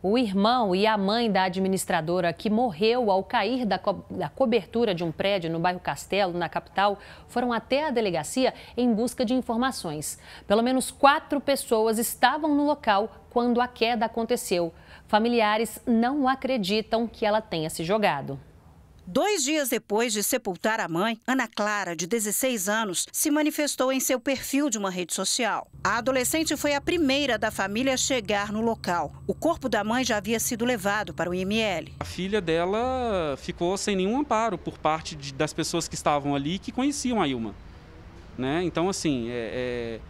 O irmão e a mãe da administradora que morreu ao cair da, co da, cobertura de um prédio no bairro Castelo, na capital, foram até a delegacia em busca de informações. Pelo menos quatro pessoas estavam no local quando a queda aconteceu. Familiares não acreditam que ela tenha se jogado. Dois dias depois de sepultar a mãe, Ana Clara, de 16 anos, se manifestou em seu perfil de uma rede social. A adolescente foi a primeira da família a chegar no local. O corpo da mãe já havia sido levado para o IML. A filha dela ficou sem nenhum amparo por parte de, das pessoas que estavam ali e que conheciam a Ilma. Né? Então, assim, é,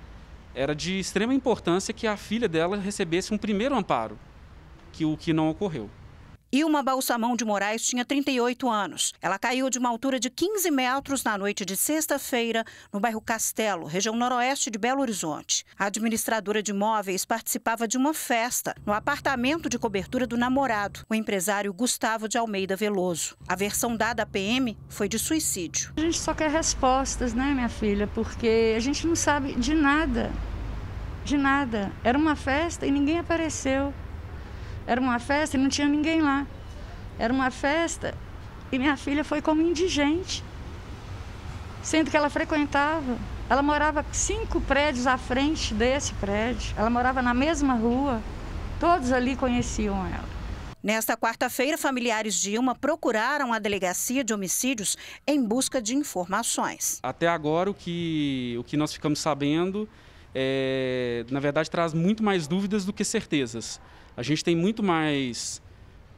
é, era de extrema importância que a filha dela recebesse um primeiro amparo, que o que não ocorreu. Ilma Balsamão de Moraes tinha 38 anos. Ela caiu de uma altura de 15 metros na noite de sexta-feira, no bairro Castelo, região noroeste de Belo Horizonte. A administradora de imóveis participava de uma festa no apartamento de cobertura do namorado, o empresário Gustavo de Almeida Veloso. A versão dada à PM foi de suicídio. A gente só quer respostas, né, minha filha? Porque a gente não sabe de nada. De nada. Era uma festa e ninguém apareceu. Era uma festa e não tinha ninguém lá. Era uma festa e minha filha foi como indigente, sendo que ela frequentava. Ela morava cinco prédios à frente desse prédio. Ela morava na mesma rua. Todos ali conheciam ela. Nesta quarta-feira, familiares de Ilma procuraram a delegacia de homicídios em busca de informações. Até agora, o que, o que nós ficamos sabendo é, na verdade, traz muito mais dúvidas do que certezas. A gente tem muito mais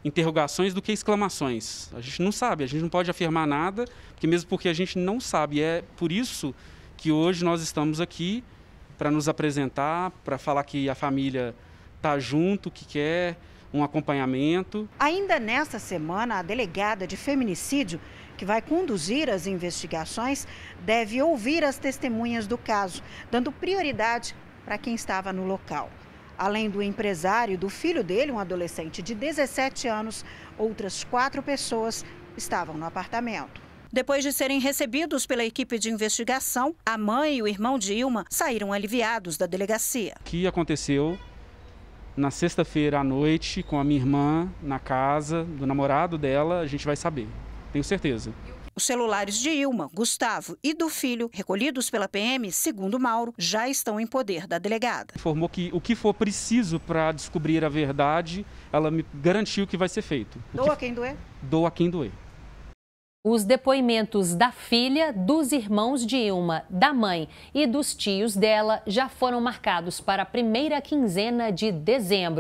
interrogações do que exclamações. A gente não sabe, a gente não pode afirmar nada, porque mesmo porque a gente não sabe. É por isso que hoje nós estamos aqui para nos apresentar, para falar que a família está junto, que quer um acompanhamento. Ainda nesta semana, a delegada de feminicídio, que vai conduzir as investigações, deve ouvir as testemunhas do caso, dando prioridade para quem estava no local. Além do empresário e do filho dele, um adolescente de 17 anos, outras quatro pessoas estavam no apartamento. Depois de serem recebidos pela equipe de investigação, a mãe e o irmão de Ilma saíram aliviados da delegacia. O que aconteceu na sexta-feira à noite com a minha irmã na casa do namorado dela, a gente vai saber. Tenho certeza. Os celulares de Ilma, Gustavo e do filho, recolhidos pela PM, segundo Mauro, já estão em poder da delegada. Informou que o que for preciso para descobrir a verdade, ela me garantiu que vai ser feito. doa que... quem doer? Doa quem doer. Os depoimentos da filha, dos irmãos de Ilma, da mãe e dos tios dela já foram marcados para a primeira quinzena de dezembro.